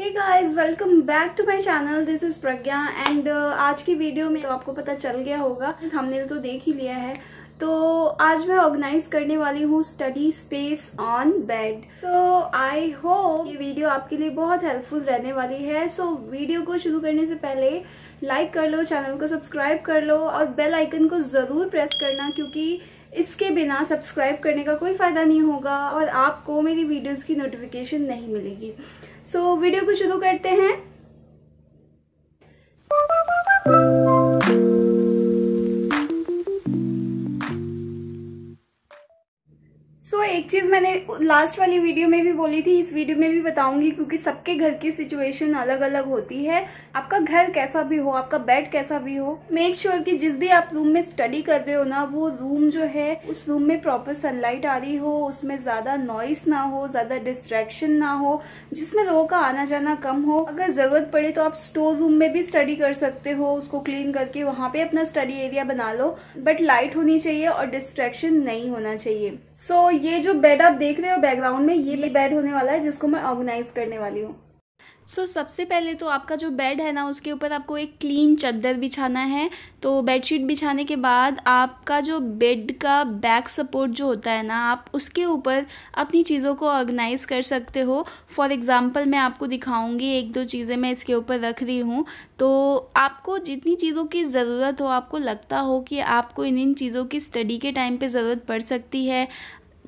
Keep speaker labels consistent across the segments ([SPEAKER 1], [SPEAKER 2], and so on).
[SPEAKER 1] hey guys welcome back to my channel this is Pragya and आज की video में तो आपको पता चल गया होगा हमने तो देख ही लिया है तो आज मैं ऑर्गेनाइज करने वाली हूँ study space on bed so I hope ये वीडियो आपके लिए बहुत हेल्पफुल रहने वाली है सो so, वीडियो को शुरू करने से पहले लाइक कर लो चैनल को सब्सक्राइब कर लो और बेल आइकन को ज़रूर प्रेस करना क्योंकि इसके बिना सब्सक्राइब करने का कोई फ़ायदा नहीं होगा और आपको मेरी वीडियोस की नोटिफिकेशन नहीं मिलेगी सो so, वीडियो को शुरू करते हैं सो एक चीज़ मैंने लास्ट वाली वीडियो में भी बोली थी इस वीडियो में भी बताऊंगी क्योंकि सबके घर की सिचुएशन अलग अलग होती है आपका घर कैसा भी हो आपका बेड कैसा भी हो मेक श्योर sure कि जिस भी आप रूम में स्टडी कर रहे हो ना वो रूम जो है उस रूम में प्रॉपर सनलाइट आ रही हो उसमें ज़्यादा नॉइस ना हो ज़्यादा डिस्ट्रैक्शन ना हो जिसमें लोगों का आना जाना कम हो अगर ज़रूरत पड़े तो आप स्टोर रूम में भी स्टडी कर सकते हो उसको क्लीन करके वहाँ पे अपना स्टडी एरिया बना लो बट लाइट होनी चाहिए और डिस्ट्रैक्शन नहीं होना चाहिए सो so, ये जो बेड आप देख रहे हो बैकग्राउंड में ये भी बेड होने वाला है जिसको मैं ऑर्गेनाइज करने वाली हूँ सो so, सबसे पहले तो आपका जो बेड है ना उसके ऊपर आपको एक क्लीन चद्दर बिछाना है तो बेडशीट बिछाने के बाद आपका जो बेड का बैक सपोर्ट जो होता है ना आप उसके ऊपर अपनी चीज़ों को ऑर्गेनाइज कर सकते हो फॉर एग्ज़ाम्पल मैं आपको दिखाऊंगी एक दो चीज़ें मैं इसके ऊपर रख रही हूँ तो आपको जितनी चीज़ों की ज़रूरत हो आपको लगता हो कि आपको इन इन चीज़ों की स्टडी के टाइम पर ज़रूरत पड़ सकती है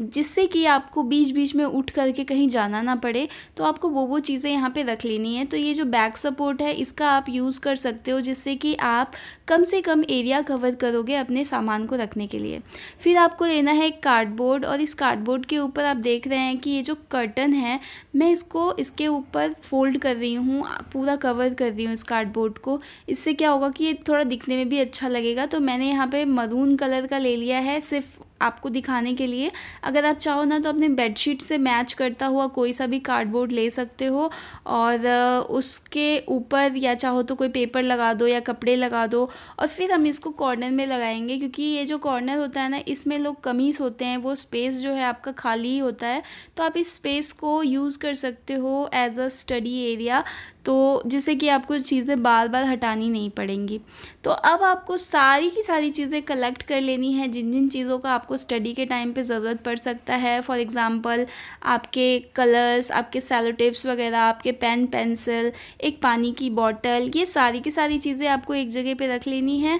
[SPEAKER 1] जिससे कि आपको बीच बीच में उठ करके कहीं जाना ना पड़े तो आपको वो वो चीज़ें यहाँ पे रख लेनी है तो ये जो बैक सपोर्ट है इसका आप यूज़ कर सकते हो जिससे कि आप कम से कम एरिया कवर करोगे अपने सामान को रखने के लिए फिर आपको लेना है कार्डबोर्ड और इस कार्डबोर्ड के ऊपर आप देख रहे हैं कि ये जो कर्टन है मैं इसको इसके ऊपर फोल्ड कर रही हूँ पूरा कवर कर रही हूँ इस कार्डबोर्ड को इससे क्या होगा कि ये थोड़ा दिखने में भी अच्छा लगेगा तो मैंने यहाँ पर मरून कलर का ले लिया है सिर्फ आपको दिखाने के लिए अगर आप चाहो ना तो अपने बेडशीट से मैच करता हुआ कोई सा भी कार्डबोर्ड ले सकते हो और उसके ऊपर या चाहो तो कोई पेपर लगा दो या कपड़े लगा दो और फिर हम इसको कॉर्नर में लगाएंगे क्योंकि ये जो कॉर्नर होता है ना इसमें लोग कमीज होते हैं वो स्पेस जो है आपका खाली ही होता है तो आप इस स्पेस को यूज़ कर सकते हो एज अ स्टडी एरिया तो जिससे कि आपको चीज़ें बार बार हटानी नहीं पड़ेंगी तो अब आपको सारी की सारी चीज़ें कलेक्ट कर लेनी है जिन जिन चीज़ों का आप आपको स्टडी के टाइम पे ज़रूरत पड़ सकता है फॉर एग्ज़ाम्पल आपके कलर्स आपके सेलोटिप्स टिप्स वगैरह आपके पेन पेंसिल एक पानी की बॉटल ये सारी की सारी चीज़ें आपको एक जगह पे रख लेनी है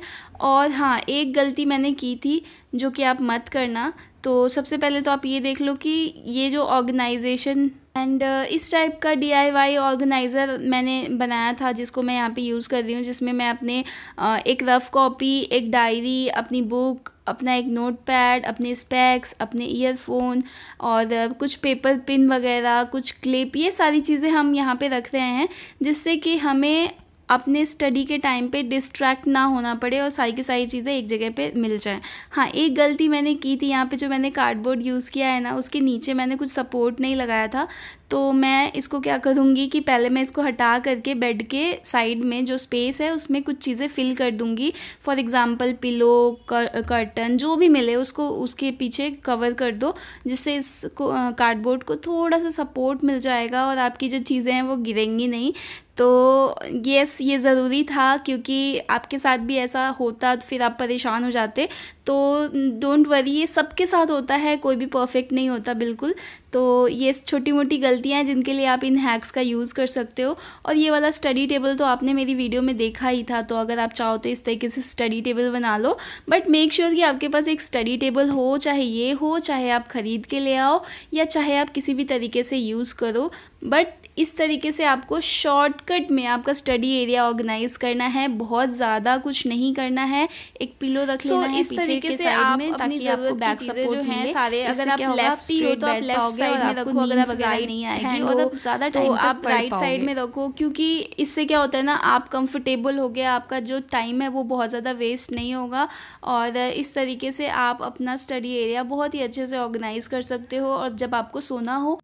[SPEAKER 1] और हाँ एक गलती मैंने की थी जो कि आप मत करना तो सबसे पहले तो आप ये देख लो कि ये जो ऑर्गेनाइजेशन एंड इस टाइप का डी ऑर्गेनाइज़र मैंने बनाया था जिसको मैं यहाँ पे यूज़ कर रही हूँ जिसमें मैं अपने एक रफ़ कॉपी एक डायरी अपनी बुक अपना एक नोट पैड अपने स्पैक्स अपने ईयरफोन और कुछ पेपर पिन वगैरह कुछ क्लिप ये सारी चीज़ें हम यहाँ पे रख रहे हैं जिससे कि हमें अपने स्टडी के टाइम पे डिस्ट्रैक्ट ना होना पड़े और सारी की सारी चीज़ें एक जगह पे मिल जाएं हाँ एक गलती मैंने की थी यहाँ पे जो मैंने कार्डबोर्ड यूज़ किया है ना उसके नीचे मैंने कुछ सपोर्ट नहीं लगाया था तो मैं इसको क्या करूँगी कि पहले मैं इसको हटा करके बेड के साइड में जो स्पेस है उसमें कुछ चीज़ें फिल कर दूँगी फॉर एग्ज़ाम्पल पिलो कर्टन जो भी मिले उसको उसके पीछे कवर कर दो जिससे इस कार्डबोर्ड को थोड़ा सा सपोर्ट मिल जाएगा और आपकी जो चीज़ें हैं वो गिरेंगी नहीं तो यस ये ज़रूरी था क्योंकि आपके साथ भी ऐसा होता तो फिर आप परेशान हो जाते तो डोंट वरी ये सबके साथ होता है कोई भी परफेक्ट नहीं होता बिल्कुल तो ये छोटी मोटी गलतियाँ हैं जिनके लिए आप इन हैक्स का यूज़ कर सकते हो और ये वाला स्टडी टेबल तो आपने मेरी वीडियो में देखा ही था तो अगर आप चाहो तो इस तरीके से स्टडी टेबल बना लो बट मेक श्योर कि आपके पास एक स्टडी टेबल हो चाहे ये हो चाहे आप ख़रीद के ले आओ या चाहे आप किसी भी तरीके से यूज़ करो बट इस तरीके से आपको शॉर्टकट में आपका स्टडी एरिया ऑर्गेनाइज करना है बहुत ज़्यादा कुछ नहीं करना है एक पिलो रख so, है इस तरीके से आप में आपको बैक सपोर्ट जो है सारे अगर आप लेफ्ट हो तो आप लेफ्ट साइड में रखो अगर आप गाड़ी नहीं आएगी और तो मतलब ज़्यादा टाइम तो आप राइट साइड में रखो क्योंकि इससे क्या होता है ना आप कंफर्टेबल हो गया आपका जो टाइम है वो बहुत ज़्यादा वेस्ट नहीं होगा और इस तरीके से आप अपना स्टडी एरिया बहुत ही अच्छे से ऑर्गेनाइज कर सकते हो और जब आपको सोना हो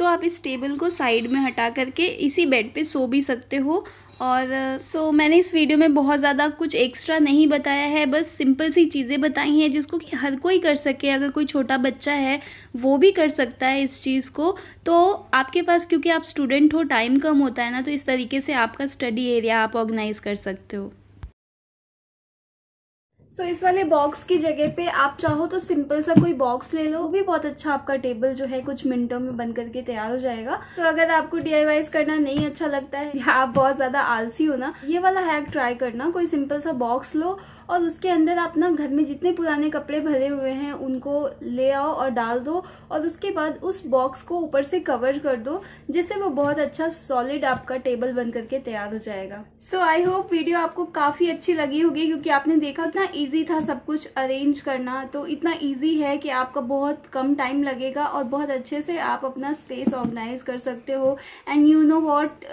[SPEAKER 1] तो आप इस टेबल को साइड में हटा करके इसी बेड पे सो भी सकते हो और सो so, मैंने इस वीडियो में बहुत ज़्यादा कुछ एक्स्ट्रा नहीं बताया है बस सिंपल सी चीज़ें बताई हैं जिसको कि हर कोई कर सके अगर कोई छोटा बच्चा है वो भी कर सकता है इस चीज़ को तो आपके पास क्योंकि आप स्टूडेंट हो टाइम कम होता है ना तो इस तरीके से आपका स्टडी एरिया आप ऑर्गेनाइज़ कर सकते हो सो so, इस वाले बॉक्स की जगह पे आप चाहो तो सिंपल सा कोई बॉक्स ले लो भी बहुत अच्छा आपका टेबल जो है कुछ मिनटों में बंद करके तैयार हो जाएगा तो so, अगर आपको डी करना नहीं अच्छा लगता है या आप बहुत ज़्यादा आलसी हो ना ये वाला हैक ट्राई करना कोई सिंपल सा बॉक्स लो और उसके अंदर आप ना घर में जितने पुराने कपड़े भरे हुए हैं उनको ले आओ और डाल दो और उसके बाद उस बॉक्स को ऊपर से कवर कर दो जिससे वो बहुत अच्छा सॉलिड आपका टेबल बन करके तैयार हो जाएगा सो आई होप वीडियो आपको काफ़ी अच्छी लगी होगी क्योंकि आपने देखा ना इजी था सब कुछ अरेंज करना तो इतना इजी है कि आपका बहुत कम टाइम लगेगा और बहुत अच्छे से आप अपना स्पेस ऑर्गेनाइज कर सकते हो and you know what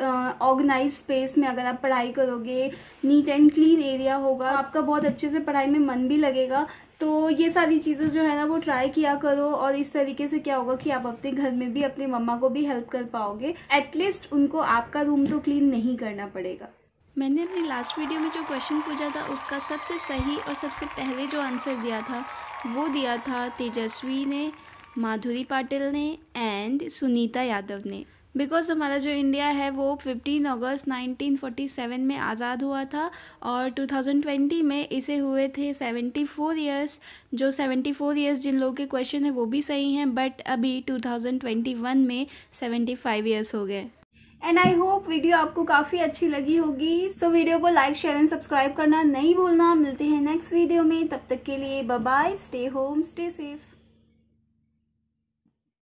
[SPEAKER 1] organise space में अगर आप पढ़ाई करोगे नीट एंड क्लीन एरिया होगा आपका बहुत अच्छे से पढ़ाई में मन भी लगेगा तो ये सारी चीज़ें जो है ना वो ट्राई किया करो और इस तरीके से क्या होगा कि आप अपने घर में भी अपने मम्मा को भी हेल्प कर पाओगे एटलीस्ट उनको आपका रूम तो क्लीन नहीं करना पड़ेगा मैंने अपनी लास्ट वीडियो में जो क्वेश्चन पूछा था उसका सबसे सही और सबसे पहले जो आंसर दिया था वो दिया था तेजस्वी ने माधुरी पाटिल ने एंड सुनीता यादव ने बिकॉज हमारा जो इंडिया है वो 15 अगस्त 1947 में आज़ाद हुआ था और 2020 में इसे हुए थे 74 इयर्स जो 74 इयर्स जिन लोगों के क्वेश्चन है वो भी सही हैं बट अभी 2021 में 75 इयर्स हो गए एंड आई होप वीडियो आपको काफ़ी अच्छी लगी होगी सो so, वीडियो को लाइक शेयर एंड सब्सक्राइब करना नहीं भूलना मिलते हैं नेक्स्ट वीडियो में तब तक के लिए bye stay home stay safe